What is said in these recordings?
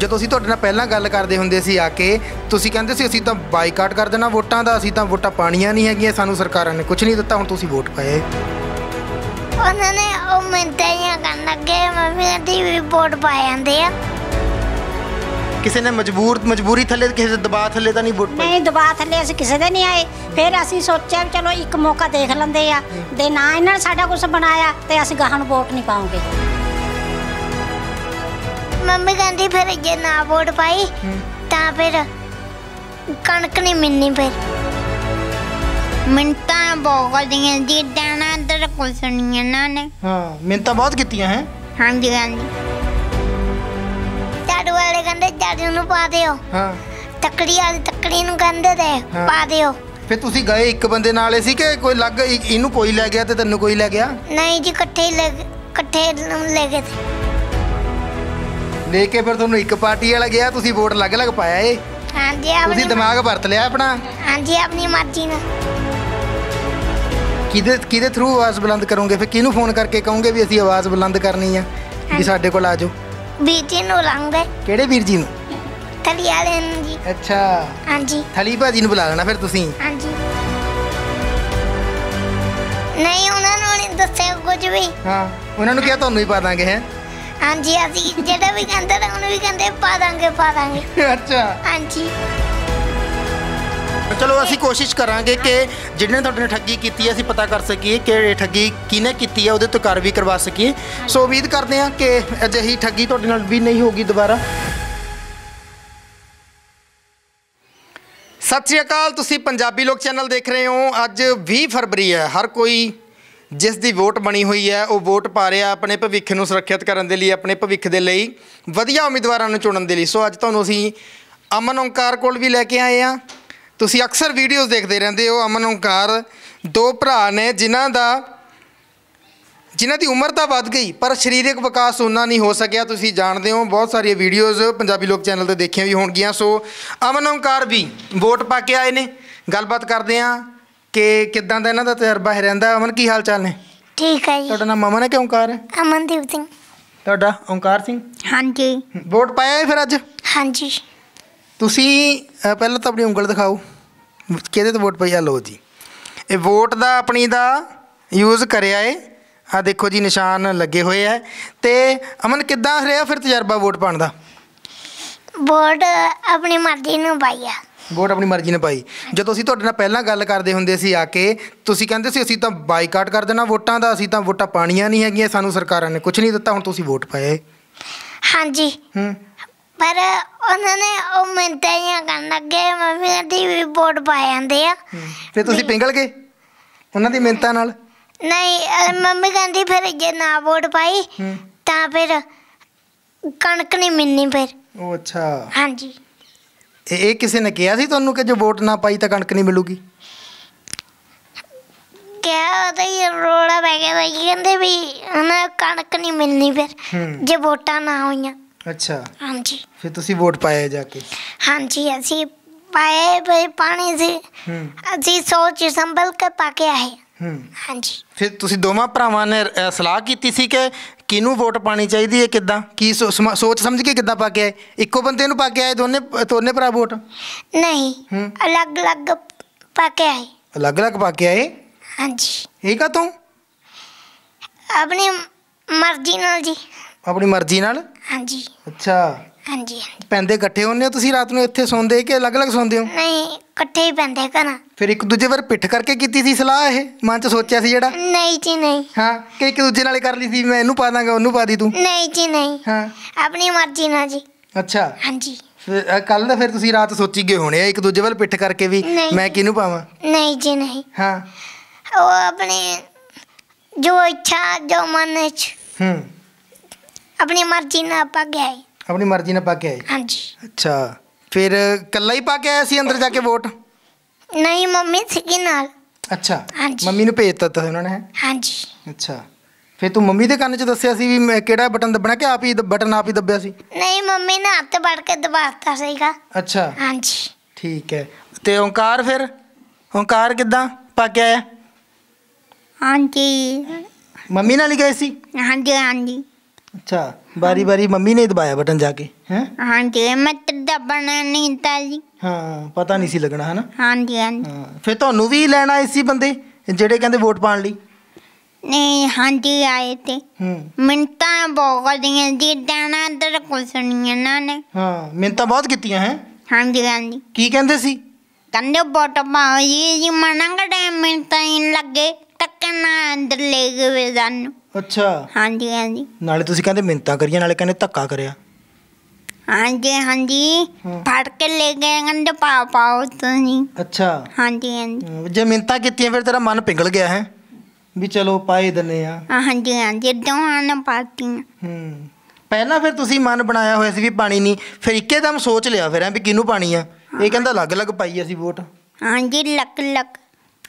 ਜਦੋਂ ਅਸੀਂ ਤੁਹਾਡੇ ਨਾਲ ਪਹਿਲਾਂ ਗੱਲ ਕਰਦੇ ਹੁੰਦੇ ਸੀ ਆ ਕੇ ਤੁਸੀਂ ਕਹਿੰਦੇ ਸੀ ਅਸੀਂ ਤਾਂ ਬਾਈਕਾਟ ਕਰ ਦੇਣਾ ਵੋਟਾਂ ਦਾ ਅਸੀਂ ਤਾਂ ਵੋਟਾਂ ਪਾਣੀਆਂ ਨਹੀਂ ਹੈਗੀਆਂ ਸਾਨੂੰ ਸਰਕਾਰਾਂ ਨੇ ਕੁਝ ਨਹੀਂ ਦਿੱਤਾ ਹੁਣ ਤੁਸੀਂ ਵੋਟ ਪਾਏ ਉਹਨਾਂ ਨੇ ਉਹ ਮੰਤਰੀਆਂ ਕਰਨ ਲੱਗੇ ਮੰਮੀ ਦੀ ਵੀ ਵੋਟ ਪਾ ਜਾਂਦੇ ਆ ਕਿਸੇ ਨੇ ਮਜਬੂਰ ਮਜਬੂਰੀ ਥੱਲੇ ਕਿਸੇ ਦੇ ਦਬਾਅ ਥੱਲੇ ਤਾਂ ਨਹੀਂ ਵੋਟ ਪਾਈ ਨਹੀਂ ਦਬਾਅ ਥੱਲੇ ਅਸੀਂ ਕਿਸੇ ਦੇ ਨਹੀਂ ਆਏ ਫਿਰ ਅਸੀਂ ਸੋਚਿਆ ਵੀ ਚਲੋ ਇੱਕ ਮੌਕਾ ਦੇਖ ਲੈਂਦੇ ਆ ਦੇ ਨਾ ਇਹਨਾਂ ਨੇ ਸਾਡਾ ਕੁਝ ਬਣਾਇਆ ਤੇ ਅਸੀਂ ਗਾਹਾਂ ਨੂੰ ਵੋਟ ਨਹੀਂ ਪਾਉਂਗੇ ਮੰਮੀ ਕਹਿੰਦੀ ਫਿਰ ਜੇ ਨਾ ਵੋਟ ਪਾਈ ਤਾਂ ਫਿਰ ਕਣਕ ਨਹੀਂ ਮਿਲਣੀ ਫਿਰ ਮਿੰਤਾਂ ਬਹੁਤ ਕਰਦੀਆਂ ਦੀ ਦਾਣਾ ਅੰਦਰ ਕੋਲ ਸੁਣੀਆਂ ਨਾ ਨੇ ਹਾਂ ਮਿੰਤਾਂ ਬਹੁਤ ਕੀਤੀਆਂ ਹੈ ਹਾਂਜੀ ਹਾਂਜੀ ਚਾੜੂ ਵਾਲੇ ਕਹਿੰਦੇ ਚਾੜੂ ਨੂੰ ਪਾ ਦਿਓ ਹਾਂ ਤਕੜੀ ਵਾਲੀ ਤਕੜੀ ਨੂੰ ਕਹਿੰਦੇ ਤੇ ਪਾ ਦਿਓ ਫਿਰ ਤੁਸੀਂ ਗਏ ਇੱਕ ਬੰਦੇ ਨਾਲ ਸੀ ਕਿ ਕੋਈ ਲੱਗ ਇਹਨੂੰ ਕੋਈ ਲੈ ਗਿਆ ਤੇ ਤੈਨੂੰ ਕੋਈ ਲੈ ਗਿਆ ਨਹੀਂ ਜੀ ਇਕੱਠੇ ਹੀ ਲੈ ਇਕੱਠੇ ਲੈ ਗਏ ਸੀ ਲੈ ਕੇ ਫਿਰ ਤੁਹਾਨੂੰ ਇੱਕ ਪਾਰਟੀ ਵਾਲਾ ਗਿਆ ਤੁਸੀਂ ਵੋਟ ਅਲੱਗ-ਅਲੱਗ ਪਾਇਆ ਏ ਹਾਂਜੀ ਆਪਣੀ ਤੁਸੀਂ ਦਿਮਾਗ ਵਰਤ ਲਿਆ ਆਪਣਾ ਹਾਂਜੀ ਆਪਣੀ ਮਰਜ਼ੀ ਨਾਲ ਕਿਹਦੇ ਕਿਹਦੇ ਥਰੂ ਆਵਾਜ਼ ਬੁਲੰਦ ਕਰੋਗੇ ਫਿਰ ਕਿਹਨੂੰ ਫੋਨ ਕਰਕੇ ਕਹੋਗੇ ਵੀ ਅਸੀਂ ਆਵਾਜ਼ ਬੁਲੰਦ ਕਰਨੀ ਆ ਵੀ ਸਾਡੇ ਕੋਲ ਆ ਜਾਓ ਜੀ ਨੂੰ ਲੰਗਦੇ ਕਿਹੜੇ ਵੀਰ ਜੀ ਨੂੰ ਥਲੀਆ ਨੂੰ ਜੀ ਅੱਛਾ ਹਾਂਜੀ ਥਲੀ ਭਾਜੀ ਨੂੰ ਬੁਲਾ ਲੈਣਾ ਫਿਰ ਤੁਸੀਂ ਹਾਂਜੀ ਨਹੀਂ ਉਹਨਾਂ ਨੂੰ ਨਹੀਂ ਦੱਸਿਆ ਕੁਝ ਵੀ ਹਾਂ ਉਹਨਾਂ ਨੂੰ ਕਿਹਾ ਤੁਹਾਨੂੰ ਹੀ ਪਾ ਦਾਂਗੇ ਹੈ ਹਾਂਜੀ ਅਸੀਂ ਜਿਹੜਾ ਵੀ ਕਹਿੰਦੇ ਨੇ ਉਹਨੂੰ ਵੀ ਕਹਿੰਦੇ ਪਾ ਦਾਂਗੇ ਪਾ ਦਾਂਗੇ ਅੱਛਾ ਹਾਂਜੀ ਚਲੋ ਅਸੀਂ ਕੋਸ਼ਿਸ਼ ਕਰਾਂਗੇ ਕਿ ਜਿਹਨੇ ਤੁਹਾਡੇ ਨਾਲ ਠੱਗੀ ਕੀਤੀ ਹੈ ਅਸੀਂ ਪਤਾ ਕਰ ਸਕੀਏ ਕਿ ਇਹ ਠੱਗੀ ਕਿਨੇ ਕੀਤੀ ਹੈ ਉਹਦੇ ਤੋਂ ਕਾਰਵਾਈ ਕਰਵਾ ਸਕੀਏ ਸੋ ਉਮੀਦ ਕਰਦੇ ਹਾਂ ਕਿ ਅਜਿਹੀ ਠੱਗੀ ਤੁਹਾਡੇ ਨਾਲ ਵੀ ਨਹੀਂ ਹੋਗੀ ਦੁਬਾਰਾ ਸਤਿ ਸ਼੍ਰੀ ਅਕਾਲ ਤੁਸੀਂ ਪੰਜਾਬੀ ਲੋਕ ਚੈਨਲ ਦੇਖ ਰਹੇ ਹੋ ਅੱਜ 20 ਫਰਵਰੀ ਹੈ ਹਰ ਕੋਈ ਜਿਸ ਦੀ ਵੋਟ ਬਣੀ ਹੋਈ ਹੈ ਉਹ ਵੋਟ ਪਾ ਰਿਹਾ ਆਪਣੇ ਭਵਿੱਖ ਨੂੰ ਸੁਰੱਖਿਅਤ ਕਰਨ ਦੇ ਲਈ ਆਪਣੇ ਭਵਿੱਖ ਦੇ ਲਈ ਵਧੀਆ ਉਮੀਦਵਾਰਾਂ ਨੂੰ ਚੁਣਨ ਦੇ ਲਈ ਸੋ ਅੱਜ ਤੁਹਾਨੂੰ ਅਸੀਂ ਅਮਨ ਓਂਕਾਰ ਕੋਲ ਵੀ ਲੈ ਕੇ ਆਏ ਆ ਤੁਸੀਂ ਅਕਸਰ ਵੀਡੀਓਜ਼ ਦੇਖਦੇ ਰਹਿੰਦੇ ਹੋ ਅਮਨ ਓਂਕਾਰ ਦੋ ਭਰਾ ਨੇ ਜਿਨ੍ਹਾਂ ਦਾ ਜਿਨ੍ਹਾਂ ਦੀ ਉਮਰ ਤਾਂ ਵੱਧ ਗਈ ਪਰ ਸਰੀਰਕ ਵਿਕਾਸ ਉਹਨਾਂ ਨਹੀਂ ਹੋ ਸਕਿਆ ਤੁਸੀਂ ਜਾਣਦੇ ਹੋ ਬਹੁਤ ਸਾਰੀਆਂ ਵੀਡੀਓਜ਼ ਪੰਜਾਬੀ ਲੋਕ ਚੈਨਲ ਤੇ ਦੇਖੀਆਂ ਵੀ ਹੋਣਗੀਆਂ ਸੋ ਅਮਨ ਓਂਕਾਰ ਵੀ ਵੋਟ ਪਾ ਕੇ ਆਏ ਨੇ ਗੱਲਬਾਤ ਕਰਦੇ ਆਂ ਕਿ ਕਿਦਾਂ ਦਾ ਇਹਨਾਂ ਦਾ ਤਜਰਬਾ ਹੈ ਰਹਿੰਦਾ ਅਮਨ ਕੀ ਹਾਲ ਚਾਲ ਨੇ ਠੀਕ ਹੈ ਜੀ ਤੁਹਾਡਾ ਨਾਮ ਅਮਨ ਹੈ ਕਿ ਕਰ ਹੈ ਅਮਨਦੀਪ ਸਿੰਘ ਤੁਹਾਡਾ ਓਮਕਾਰ ਸਿੰਘ ਹਾਂਜੀ ਵੋਟ ਪਾਇਆ ਹੈ ਫਿਰ ਅੱਜ ਹਾਂਜੀ ਤੁਸੀਂ ਪਹਿਲਾਂ ਤਾਂ ਆਪਣੀ ਉਂਗਲ ਦਿਖਾਓ ਕਿਹਦੇ ਤੇ ਵੋਟ ਪਈ ਆ ਲੋ ਜੀ ਇਹ ਵੋਟ ਦਾ ਆਪਣੀ ਦਾ ਯੂਜ਼ ਕਰਿਆ ਏ ਆ ਦੇਖੋ ਜੀ ਨਿਸ਼ਾਨ ਲੱਗੇ ਹੋਏ ਐ ਤੇ ਅਮਨ ਕਿੱਦਾਂ ਰਿਹਾ ਫਿਰ ਤਜਰਬਾ ਵੋਟ ਪਾਣ ਦਾ ਵੋਟ ਆਪਣੀ ਮਰਜ਼ੀ ਨੂੰ ਪਾਈਆ ਵੋਟ ਆਪਣੀ ਮਰਜ਼ੀ ਨਾਲ ਪਾਈ ਜਦੋਂ ਅਸੀਂ ਤੁਹਾਡੇ ਨਾਲ ਪਹਿਲਾਂ ਗੱਲ ਕਰਦੇ ਹੁੰਦੇ ਸੀ ਆ ਕੇ ਤੁਸੀਂ ਕਹਿੰਦੇ ਸੀ ਅਸੀਂ ਤਾਂ ਬਾਈਕਾਟ ਕਰ ਦੇਣਾ ਵੋਟਾਂ ਦਾ ਅਸੀਂ ਤਾਂ ਵੋਟਾਂ ਪਾਣੀਆਂ ਨਹੀਂ ਹੈਗੀਆਂ ਸਾਨੂੰ ਸਰਕਾਰਾਂ ਨੇ ਕੁਝ ਨਹੀਂ ਦਿੱਤਾ ਹੁਣ ਤੁਸੀਂ ਵੋਟ ਪਾਏ ਹਾਂਜੀ ਹੂੰ ਪਰ ਉਹਨਾਂ ਨੇ ਉਹ ਮਿੰਤਾਂ ਕਰਨ ਲੱਗੇ ਮੰਮੀ ਦੀ ਵੀ ਵੋਟ ਪਾ ਜਾਂਦੇ ਆ ਫਿਰ ਤੁਸੀਂ ਪਿੰਗਲ ਗਏ ਉਹਨਾਂ ਦੀ ਮਿੰਤਾਂ ਨਾਲ ਨਹੀਂ ਮੰਮੀ ਕਹਿੰਦੀ ਫਿਰ ਜੇ ਨਾ ਵੋਟ ਪਾਈ ਤਾਂ ਫਿਰ ਕਣਕ ਨਹੀਂ ਮਿਲਣੀ ਫਿਰ ਉਹ ਅੱਛਾ ਹਾਂਜੀ ਇਹ ਕਿਸੇ ਨੇ ਕਿਹਾ ਸੀ ਤੁਹਾਨੂੰ ਕਿ ਜੇ ਵੋਟ ਨਾ ਪਾਈ ਤਾਂ ਕਣਕ ਨਹੀਂ ਮਿਲੂਗੀ ਕਿਹਾ ਤਾਂ ਇਹ ਰੋੜਾ ਪੈ ਗਿਆ ਬਈ ਕਹਿੰਦੇ ਵੀ ਹਨਾ ਕਣਕ ਨਹੀਂ ਮਿਲਣੀ ਫਿਰ ਜੇ ਵੋਟਾਂ ਨਾ ਹੋਈਆਂ ਅੱਛਾ ਹਾਂਜੀ ਫਿਰ ਤੁਸੀਂ ਵੋਟ ਪਾਇਆ ਜਾ ਕੇ ਹਾਂਜੀ ਅਸੀਂ ਪਾਏ ਬਈ ਪਾਣੀ ਸੀ ਅਸੀਂ ਸੋਚ ਸੰਭਲ ਕੇ ਪਾ ਕੇ ਆਏ ਹਾਂਜੀ ਫਿਰ ਤੁਸੀਂ ਦੋਵਾਂ ਭਰਾਵਾਂ ਨੇ ਸਲਾਹ ਕੀਤੀ ਸੀ ਕਿ ਕਿਹਨੂੰ ਵੋਟ ਪਾਣੀ ਚਾਹੀਦੀ ਹੈ ਕਿੱਦਾਂ ਕੀ ਸੋਚ ਸਮਝ ਕੇ ਕਿੱਦਾਂ ਪਾ ਕੇ ਆਏ ਇੱਕੋ ਬੰਦੇ ਨੂੰ ਪਾ ਕੇ ਆਏ ਦੋਨੇ ਦੋਨੇ ਭਰਾ ਵੋਟ ਨਹੀਂ ਹਮ। ਅਲੱਗ ਅਲੱਗ ਪਾ ਕੇ ਆਏ ਅਲੱਗ-ਅਲੱਗ ਪਾ ਕੇ ਆਏ ਹਾਂਜੀ ਇਹ ਕਾ ਤੂੰ ਆਪਣੀ ਮਰਜ਼ੀ ਨਾਲ ਜੀ ਆਪਣੀ ਮਰਜ਼ੀ ਨਾਲ ਹਾਂਜੀ ਅੱਛਾ ਹਾਂਜੀ ਪੈਂਦੇ ਇਕੱਠੇ ਹੁੰਦੇ ਹੋ ਤੁਸੀਂ ਰਾਤ ਨੂੰ ਇੱਥੇ ਸੌਂਦੇ ਕਿ ਅਲੱਗ-ਅਲੱਗ ਸੌਂਦੇ ਹੋ ਨਹੀਂ ਇਕੱਠੇ ਹੀ ਪੈਂਦੇ ਘਰਾਂ ਫਿਰ ਇੱਕ ਦੂਜੇ ਵਾਰ ਪਿੱਠ ਕਰਕੇ ਕੀਤੀ ਸੀ ਸਲਾਹ ਇਹ ਮਨ 'ਚ ਸੋਚਿਆ ਸੀ ਜਿਹੜਾ ਨਹੀਂ ਜੀ ਨਹੀਂ ਹਾਂ ਕਿ ਇੱਕ ਦੂਜੇ ਨਾਲ ਕਰ ਲਈ ਸੀ ਮੈਂ ਇਹਨੂੰ ਪਾ ਦਾਂਗਾ ਉਹਨੂੰ ਪਾ ਦੀ ਤੂੰ ਨਹੀਂ ਜੀ ਨਹੀਂ ਹਾਂ ਆਪਣੀ ਮਰਜ਼ੀ ਨਾਲ ਜੀ ਅੱਛਾ ਹਾਂਜੀ ਕੱਲ ਦਾ ਫਿਰ ਤੁਸੀਂ ਰਾਤ ਸੋਚੀ ਗਏ ਹੋਣੇ ਇੱਕ ਦੂਜੇ ਵੱਲ ਪਿੱਠ ਕਰਕੇ ਵੀ ਮੈਂ ਕਿਹਨੂੰ ਪਾਵਾਂ ਨਹੀਂ ਜੀ ਨਹੀਂ ਹਾਂ ਉਹ ਆਪਣੀ ਜੋ ਇੱਛਾ ਜੋ ਮਨ ਚ ਹੂੰ ਆਪਣੀ ਮਰਜ਼ੀ ਨਾਲ ਪਾ ਗਏ ਆਪਣੀ ਮਰਜ਼ੀ ਨਾਲ ਪਾ ਕੇ ਆਏ ਹਾਂਜੀ ਅੱਛਾ ਫਿਰ ਕੱਲਾ ਹੀ ਪਾ ਕੇ ਆਇਆ ਸੀ ਅੰਦਰ ਜਾ ਕੇ ਵੋਟ ਨਹੀਂ ਮੰਮੀ ਸੀਗੀ ਨਾਲ ਅੱਛਾ ਹਾਂਜੀ। ਮੰਮੀ ਨੂੰ ਭੇਜ ਦਿੱਤਾ ਉਹਨਾਂ ਨੇ ਹਾਂਜੀ ਅੱਛਾ ਫਿਰ ਤੂੰ ਮੰਮੀ ਦੇ ਕੰਨ 'ਚ ਦੱਸਿਆ ਸੀ ਵੀ ਮੈਂ ਕਿਹੜਾ ਬਟਨ ਦਬਣਾ ਕਿ ਆਪ ਹੀ ਬਟਨ ਆਪ ਹੀ ਦੱਬਿਆ ਸੀ ਨਹੀਂ ਮੰਮੀ ਨੇ ਹੱਥ ਵੜ ਕੇ ਦਬਾਤਾ ਸੀਗਾ ਅੱਛਾ ਹਾਂਜੀ ਠੀਕ ਹੈ ਤੇ ਓਂਕਾਰ ਫਿਰ ਓਂਕਾਰ ਕਿੱਦਾਂ ਪਾ ਕੇ ਆਇਆ ਹਾਂਜੀ ਮੰਮੀ ਨਾਲ ਹੀ ਗਏ ਸੀ ਹਾਂਜੀ ਹਾਂਜੀ ਅੱਛਾ ਬਾਰੀ बारी मम्मी ने दबाया बटन जाके ਹਾਂ हाँ जी ਮੈਂ ਤੇ ਦਬਣਾ ਨਹੀਂ ਤਾ ਜੀ ਹਾਂ ਪਤਾ ਨਹੀਂ ਸੀ ਲੱਗਣਾ ਹਨਾ ਹਾਂ ਜੀ ਹਾਂ ਫਿਰ ਤੁਹਾਨੂੰ ਵੀ ਲੈਣਾ ਸੀ ਬੰਦੇ ਜਿਹੜੇ ਕਹਿੰਦੇ ਵੋਟ ਪਾਣ ਲਈ ਨਹੀਂ ਹਾਂ ਜੀ ਆਏ ਤੇ ਮਿੰਤਾਂ ਬਹੁਤ ਦੀਆਂ ਜੀ ਦਾਣਾ ਅੰਦਰ ਕੁਛ ਨਹੀਂ ਇਹਨਾਂ ਨੇ ਹਾਂ ਮਿੰਤਾਂ ਬਹੁਤ ਕੀਤੀਆਂ ਹੈ ਹਾਂ ਜੀ ਹਾਂ ਜੀ ਕੀ ਕਹਿੰਦੇ ਸੀ ਕਹਿੰਦੇ ਵੋਟ ਪਾਓ ਜੀ ਜੀ ਮਨਾਂਗਾ ਤਾਂ ਮਿੰਤਾਂ ਲੱਗੇ ਤੱਕ ਨਾ ਅੰਦਰ ਲੈ ਗਏ ਸਾਨੂੰ ਅੱਛਾ ਹਾਂਜੀ ਹਾਂਜੀ ਨਾਲੇ ਤੁਸੀਂ ਕਹਿੰਦੇ ਮਿੰਤਾ ਕਰੀਆਂ ਨਾਲੇ ਕਹਿੰਦੇ ਧੱਕਾ ਕਰਿਆ ਹਾਂਜੀ ਹਾਂਜੀ ਫੜ ਕੇ ਲੈ ਗਏ ਕਹਿੰਦੇ ਪਾ ਪਾਓ ਤੁਸੀਂ ਅੱਛਾ ਹਾਂਜੀ ਹਾਂਜੀ ਜੇ ਮਿੰਤਾ ਕੀਤੀਆਂ ਫਿਰ ਤੇਰਾ ਮਨ ਪਿੰਗਲ ਗਿਆ ਹੈ ਵੀ ਚਲੋ ਪਾਏ ਦਨੇ ਆ ਹਾਂਜੀ ਹਾਂਜੀ ਦੋਹਾਂ ਪਾਤੀ ਹੂੰ ਪਹਿਲਾਂ ਫਿਰ ਤੁਸੀਂ ਮਨ ਬਣਾਇਆ ਹੋਇਆ ਸੀ ਵੀ ਪਾਣੀ ਨਹੀਂ ਫਿਰ ਇੱਕੇ ਦਮ ਸੋਚ ਲਿਆ ਫਿਰ ਐ ਵੀ ਕਿਹਨੂੰ ਪਾਣੀ ਆ ਇਹ ਕਹਿੰਦਾ ਅਲੱਗ-ਅਲੱਗ ਪਾਈ ਅਸੀਂ ਵੋਟ ਹਾਂਜੀ ਲੱਕ ਲੱਕ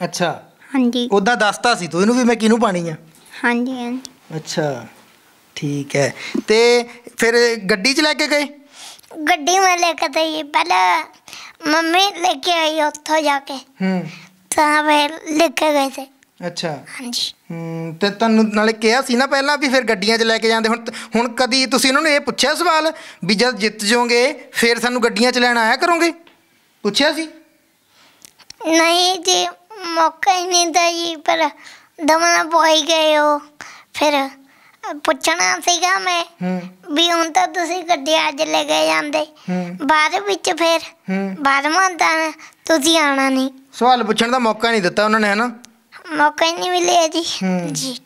ਅੱਛਾ ਹਾਂਜੀ ਉਦਾਂ ਦੱਸਤਾ ਸੀ ਤੂੰ ਇਹਨੂੰ ਵੀ ਮੈਂ ਕਿਹਨੂੰ ਪਾਣੀ ਆ ਹਾਂਜੀ ਹਾਂਜੀ ਅੱਛਾ ਠੀਕ ਹੈ ਤੇ ਫਿਰ ਗੱਡੀ 'ਚ ਲੈ ਕੇ ਗਏ ਗੱਡੀ ਮੈਂ ਲੈ ਕੇ ਇਹ ਪਹਿਲਾਂ ਮੰਮੀ ਲੈ ਕੇ ਆਈ ਉੱਥੋਂ ਜਾ ਕੇ ਹੂੰ ਤਾਂ ਫਿਰ ਲੈ ਕੇ ਗਏ ਸੀ ਅੱਛਾ ਹਾਂਜੀ ਹੂੰ ਤੇ ਤੁਹਾਨੂੰ ਨਾਲੇ ਕਿਹਾ ਸੀ ਨਾ ਪਹਿਲਾਂ ਵੀ ਫਿਰ ਗੱਡੀਆਂ 'ਚ ਲੈ ਕੇ ਜਾਂਦੇ ਹੁਣ ਹੁਣ ਕਦੀ ਤੁਸੀਂ ਉਹਨਾਂ ਨੂੰ ਇਹ ਪੁੱਛਿਆ ਸਵਾਲ ਵੀ ਜਦ ਜਿੱਤ ਜਾਓਗੇ ਫਿਰ ਸਾਨੂੰ ਗੱਡੀਆਂ 'ਚ ਲੈਣ ਆਇਆ ਕਰੋਗੇ ਪੁੱਛਿਆ ਸੀ ਨਹੀਂ ਜੀ ਮੌਕਾ ਹੀ ਨਹੀਂ ਦਈ ਪਰ ਦਮਨ ਬੋਈ ਗਏ ਹੋ ਫਿਰ ਪੁੱਛਣਾ ਸੀਗਾ ਮੈਂ ਵੀ ਹੁਣ ਤਾਂ ਤੁਸੀਂ ਗੱਡੀ ਅੱਜ ਲੈ ਕੇ ਜਾਂਦੇ ਬਾਅਦ ਵਿੱਚ ਫਿਰ ਬਾਅਦ ਤਾਂ ਤੁਸੀਂ ਆਣਾ ਨਹੀਂ ਸਵਾਲ ਪੁੱਛਣ ਦਾ ਮੌਕਾ ਨਹੀਂ ਦਿੱਤਾ ਉਹਨਾਂ ਨੇ ਹਨਾ ਮੌਕਾ ਹੀ ਨਹੀਂ ਮਿਲਿਆ ਜੀ ਜੀ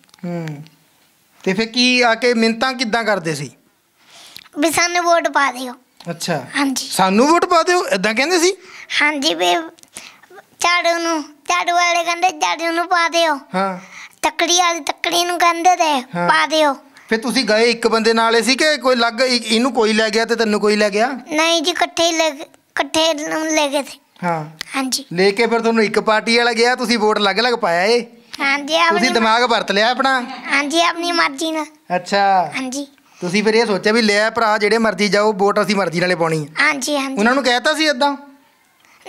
ਤੇ ਫਿਰ ਕੀ ਆ ਕੇ ਮਿੰਤਾਂ ਕਿੱਦਾਂ ਕਰਦੇ ਸੀ ਵੀ ਸਾਨੂੰ ਵੋਟ ਪਾ ਦਿਓ ਅੱਛਾ ਹਾਂਜੀ ਸਾਨੂੰ ਵੋਟ ਪਾ ਦਿਓ ਇਦਾਂ ਕਹਿੰਦੇ ਸੀ ਹਾਂਜੀ ਵੀ ਝਾੜੂ ਨੂੰ ਝਾੜੂ ਵਾਲੇ ਕਹਿੰਦੇ ਝਾੜੂ ਨੂੰ ਪਾ ਦਿਓ ਹਾਂ ਤੱਕੜੀ ਵਾਲੀ ਤੱਕੜੀ ਨੂੰ ਕਹਿੰਦੇ ਤੇ ਪਾ ਦਿਓ ਫਿਰ ਤੁਸੀਂ ਗਏ ਇੱਕ ਬੰਦੇ ਨਾਲ ਸੀ ਕਿ ਕੋਈ ਲੱਗ ਇਹਨੂੰ ਕੋਈ ਲੈ ਗਿਆ ਤੇ ਤੈਨੂੰ ਕੋਈ ਲੈ ਗਿਆ ਨਹੀਂ ਜੀ ਇਕੱਠੇ ਹੀ ਇਕੱਠੇ ਨੂੰ ਲੈ ਗਏ ਸੀ ਹਾਂ ਹਾਂਜੀ ਲੈ ਕੇ ਫਿਰ ਤੁਹਾਨੂੰ ਇੱਕ ਪਾਰਟੀ ਵਾਲਾ ਗਿਆ ਤੁਸੀਂ ਵੋਟ ਲੱਗ ਲੱਗ ਪਾਇਆ ਏ ਹਾਂਜੀ ਤੁਸੀਂ ਦਿਮਾਗ ਵਰਤ ਲਿਆ ਆਪਣਾ ਹਾਂਜੀ ਆਪਣੀ ਮਰਜ਼ੀ ਨਾਲ ਅੱਛਾ ਹਾਂਜੀ ਤੁਸੀਂ ਫਿਰ ਇਹ ਸੋਚਿਆ ਵੀ ਲੈ ਭਰਾ ਜਿਹੜੇ ਮਰਜ਼ੀ ਜਾਓ ਵੋਟ ਅਸੀਂ ਮਰਜ਼ੀ ਨਾਲੇ ਪਾਉਣੀ ਹੈ ਹਾਂਜੀ ਹਾਂਜੀ ਉਹਨਾਂ ਨੂੰ ਕਹਿਤਾ ਸੀ ਇਦਾਂ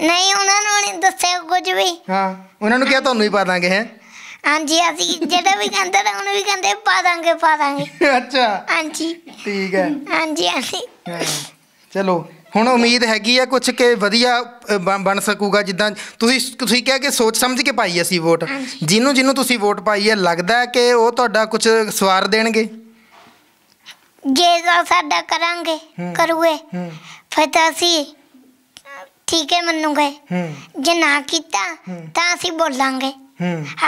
ਨਹੀਂ ਉਹਨਾਂ ਨੂੰ ਨਹੀਂ ਦੱਸਿਆ ਕੁਝ ਵੀ ਹਾਂ ਉਹਨਾਂ ਨੂੰ ਕਿਹਾ ਤੁਹਾਨੂੰ ਹੀ ਪਾ ਦਾਂਗੇ ਹੈ ਹਾਂਜੀ ਅਸੀਂ ਜਿਹੜਾ ਵੀ ਕਹਿੰਦਾ ਤਾਂ ਉਹਨੂੰ ਵੀ ਕਹਿੰਦੇ ਪਾ ਦਾਂਗੇ ਪਾ ਦਾਂਗੇ ਅੱਛਾ ਹਾਂਜੀ ਠੀਕ ਹੈ ਹਾਂਜੀ ਅਸੀਂ ਹਾਂ, ਚਲੋ ਹੁਣ ਉਮੀਦ ਹੈਗੀ ਆ ਕੁਝ ਕਿ ਵਧੀਆ ਬਣ- ਸਕੂਗਾ ਜਿੱਦਾਂ ਤੁਸੀਂ ਤੁਸੀਂ ਕਿਹਾ ਕਿ ਸੋਚ ਸਮਝ ਕੇ ਪਾਈ ਅਸੀਂ ਵੋਟ ਜਿਹਨੂੰ ਜਿਹਨੂੰ ਤੁਸੀਂ ਵੋਟ ਪਾਈ ਹੈ ਲੱਗਦਾ ਹੈ ਕਿ ਉਹ ਤੁਹਾਡਾ ਕੁਝ ਸਵਾਰ ਦੇਣਗੇ ਜੇ ਸਾਡਾ ਕਰਾਂਗੇ ਕਰੂਏ ਫਿਰ ਤਾਂ ਅਸੀਂ ਠੀਕ ਹੈ ਮੰਨੂਗੇ ਜੇ ਨਾ ਕੀਤਾ ਤਾਂ ਅਸੀਂ ਬੋਲਾਂਗੇ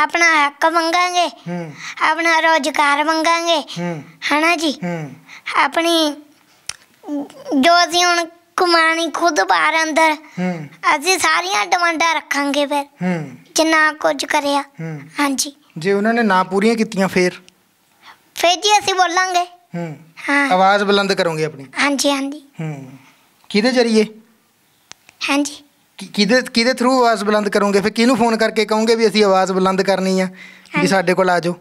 ਆਪਣਾ ਹੱਕ ਮੰਗਾਂਗੇ ਆਪਣਾ ਰੋਜ਼ਗਾਰ ਮੰਗਾਂਗੇ ਹਨਾ ਜੀ ਆਪਣੀ ਜੋ ਅਸੀਂ ਹੁਣ ਕੁਮਾਨੀ ਖੁਦ ਬਾਹਰ ਅੰਦਰ ਅਸੀਂ ਸਾਰੀਆਂ ਡਿਮਾਂਡਾਂ ਰੱਖਾਂਗੇ ਫਿਰ ਜੇ ਨਾ ਕੁਝ ਕਰਿਆ ਹਾਂਜੀ ਜੇ ਉਹਨਾਂ ਨੇ ਨਾ ਪੂਰੀਆਂ ਕੀਤੀਆਂ ਫੇਰ ਫੇਰ ਜੀ ਅਸੀਂ ਬੋਲਾਂਗੇ ਹਾਂ ਆਵਾਜ਼ ਬੁਲੰਦ ਕਰੋਗੇ ਆਪਣੀ ਹਾਂਜੀ ਹਾਂਜੀ ਹੂੰ ਕਿਹਦੇ ਜਰੀਏ ਹਾਂਜੀ ਕਿਹਦੇ ਕਿਹਦੇ ਥਰੂ ਆਵਾਜ਼ ਬੁਲੰਦ ਕਰੋਗੇ ਫਿਰ ਕਿਹਨੂੰ ਫੋਨ ਕਰਕੇ ਕਹੋਗੇ ਵੀ ਅਸੀਂ ਆਵਾਜ਼ ਬੁਲੰਦ ਕਰਨੀ ਆ ਵੀ ਸਾਡੇ ਕੋਲ ਆ ਜਾਓ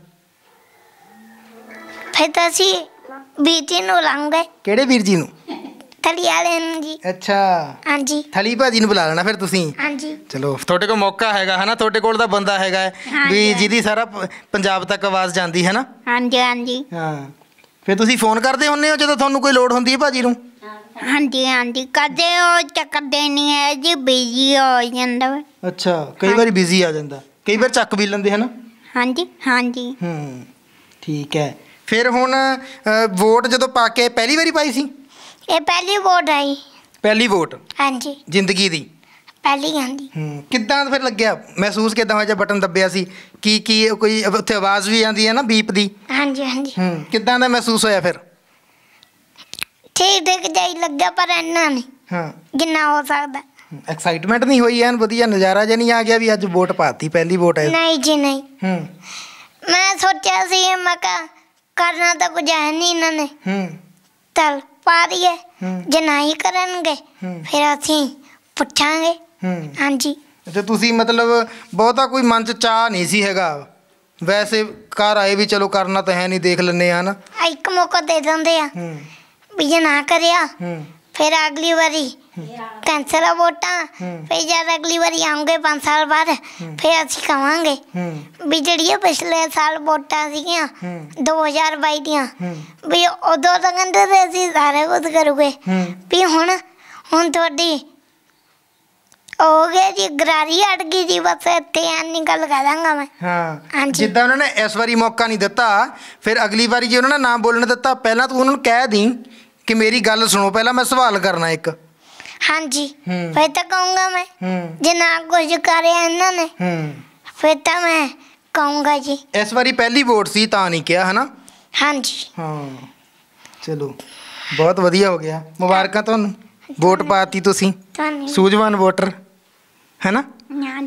ਫਿਰ ਤਾਂ ਅਸੀਂ ਵੀਰ ਜੀ ਨੂੰ ਲਾਂਗੇ ਕਿਹੜੇ ਵੀਰ ਜੀ ਨੂੰ ਥਲੀ ਵਾਲੇ ਨੂੰ ਜੀ ਅੱਛਾ ਹਾਂਜੀ ਥਲੀ ਭਾਜੀ ਨੂੰ ਬੁਲਾ ਲੈਣਾ ਫਿਰ ਤੁਸੀਂ ਹਾਂਜੀ ਚਲੋ ਤੁਹਾਡੇ ਕੋਲ ਮੌਕਾ ਹੈਗਾ ਹਨਾ ਤੁਹਾਡੇ ਕੋਲ ਤਾਂ ਬੰਦਾ ਹੈਗਾ ਵੀ ਜਿਹਦੀ ਸਾਰਾ ਪੰਜਾਬ ਤੱਕ ਆਵਾਜ਼ ਜਾਂਦੀ ਹੈ ਨਾ ਹਾਂਜੀ ਹਾਂਜੀ ਹਾਂ ਫਿਰ ਤੁਸੀਂ ਫੋਨ ਕਰਦੇ ਹੁੰਨੇ ਹੋ ਜਦੋਂ ਤੁਹਾਨੂੰ ਕੋਈ ਲੋੜ ਹੁੰਦੀ ਹੈ ਭਾਜੀ ਨੂੰ ਹਾਂਜੀ ਹਾਂਜੀ ਕਦੇ ਉਹ ਚੱਕਦੇ ਨਹੀਂ ਹੈ ਜੀ ਬਿਜੀ ਹੋ ਜਾਂਦਾ ਵਾ ਅੱਛਾ ਕਈ ਵਾਰੀ ਬਿਜ਼ੀ ਆ ਜਾਂਦਾ ਕਈ ਵਾਰ ਚੱਕ ਵੀ ਲੈਂਦੇ ਹਨ ਹਾਂਜੀ ਹਾਂਜੀ ਹੂੰ ਠੀਕ ਹੈ ਫਿਰ ਹੁਣ ਵੋਟ ਜਦੋਂ ਪਾ ਕੇ ਪਹਿਲੀ ਵਾਰੀ ਪਾਈ ਸੀ ਇਹ ਪਹਿਲੀ ਵੋਟ ਆਈ ਪਹਿਲੀ ਵੋਟ ਹਾਂਜੀ ਜ਼ਿੰਦਗੀ ਦੀ ਪਹਿਲੀ ਆਂਦੀ ਹੂੰ ਕਿੱਦਾਂ ਫਿਰ ਲੱਗਿਆ ਮਹਿਸੂਸ ਕਿੱਦਾਂ ਹੋਇਆ ਜਦ ਬਟਨ ਦੱਬਿਆ ਸੀ ਕੀ ਕੀ ਕੋਈ ਉੱਥੇ ਆਵਾਜ਼ ਵੀ ਆਂਦੀ ਹੈ ਨਾ ਬੀਪ ਦੀ ਹਾਂਜੀ ਹਾਂਜੀ ਹੂੰ ਕਿੱਦਾਂ ਦਾ ਮਹਿਸੂਸ ਹੋਇਆ ਫਿਰ ਠੀਕ ਠੀਕ ਜਾਈ ਲੱਗਾ ਪਰ ਇੰਨਾ ਨਹੀਂ ਹਾਂ ਕਿੰਨਾ ਹੋ ਸਕਦਾ ਐਕਸਾਈਟਮੈਂਟ ਨਹੀਂ ਹੋਈ ਐਨ ਵਧੀਆ ਨਜ਼ਾਰਾ ਜੇ ਨਹੀਂ ਆ ਗਿਆ ਵੀ ਅੱਜ ਵੋਟ ਪਾਤੀ ਪਹਿਲੀ ਵੋਟ ਹੈ ਨਹੀਂ ਜੀ ਨਹੀਂ ਹੂੰ ਮੈਂ ਸੋਚਿਆ ਸੀ ਮੈਂ ਕਰਨਾ ਤਾਂ ਕੁਝ ਹੈ ਨਹੀਂ ਇਹਨਾਂ ਨੇ ਹੂੰ ਤਲ ਪਾ ਦਈਏ ਜੇ ਨਹੀਂ ਕਰਨਗੇ ਫਿਰ ਅਸੀਂ ਪੁੱਛਾਂਗੇ ਹੂੰ ਹਾਂਜੀ ਤੇ ਤੁਸੀਂ ਮਤਲਬ ਬਹੁਤਾ ਕੋਈ ਮਨ ਚ ਚਾਹ ਨਹੀਂ ਸੀ ਹੈਗਾ ਵੈਸੇ ਘਰ ਆਏ ਵੀ ਚਲੋ ਕਰਨਾ ਤਾਂ ਹੈ ਨਹੀਂ ਦੇਖ ਲੈਨੇ ਆ ਨਾ ਇੱਕ ਮੌਕਾ ਦੇ ਦਿੰਦੇ ਆ ਹੂੰ ਵੀ ਨਾ ਕਰਿਆ ਫਿਰ ਅਗਲੀ ਵਾਰੀ ਕੈਂਸਲ ਆ ਵੋਟਾਂ ਫਿਰ ਜਦ ਅਗਲੀ ਵਾਰੀ ਆਉਂਗੇ 5 ਸਾਲ ਬਾਅਦ ਫਿਰ ਅਸੀਂ ਕਵਾਂਗੇ ਵੀ ਜਿਹੜੀਆਂ ਪਿਛਲੇ ਸਾਲ ਵੋਟਾਂ ਸੀਗੀਆਂ 2022 ਦੀਆਂ ਵੀ ਉਦੋਂ ਤਾਂ ਕਹਿੰਦੇ ਅਸੀਂ ਸਾਰੇ ਕੁਝ ਕਰੂਗੇ ਵੀ ਹੁਣ ਹੁਣ ਤੁਹਾਡੀ ਹੋ ਗਿਆ ਜੀ ਗਰਾਰੀ ਅੜ ਗਈ ਜੀ ਬਸ ਇੱਥੇ ਨਹੀਂ ਗੱਲ ਕਰਾਂਗਾ ਮੈਂ ਹਾਂ ਜਿੱਦਾਂ ਉਹਨਾਂ ਨੇ ਇਸ ਵਾਰੀ ਮੌਕਾ ਨਹੀਂ ਦਿੱਤਾ ਫਿਰ ਅਗਲੀ ਵਾਰੀ ਜੇ ਉਹਨਾਂ ਨੇ ਨਾਮ ਬੋਲਣ ਦਿੱਤਾ ਪਹਿਲਾਂ ਤੂੰ ਉਹਨਾਂ ਨੂੰ ਕਹਿ ਦੀ ਕਿ ਮੇਰੀ ਗੱਲ ਸੁਣੋ ਪਹਿਲਾਂ ਮੈਂ ਸਵਾਲ ਕਰਨਾ ਇੱਕ ਹਾਂਜੀ ਫੇਰ ਤਾਂ ਕਹੂੰਗਾ ਮੈਂ ਜੇ ਨਾ ਕੁਝ ਕਰਿਆ ਇਹਨਾਂ ਨੇ ਹੂੰ ਫਿਰ ਤਾਂ ਮੈਂ ਕਹੂੰਗਾ ਜੀ ਇਸ ਵਾਰੀ ਪਹਿਲੀ ਵੋਟ ਸੀ ਤਾਂ ਨਹੀਂ ਕਿਹਾ ਹਨਾ ਹਾਂਜੀ ਹਾਂ ਚਲੋ ਬਹੁਤ ਵਧੀਆ ਹੋ ਗਿਆ ਮੁਬਾਰਕਾਂ ਤੁਹਾਨੂੰ ਵੋਟ ਪਾਤੀ ਤੁਸੀਂ ਸੂਝਵਾਨ ਵੋਟਰ ਹੈਨਾ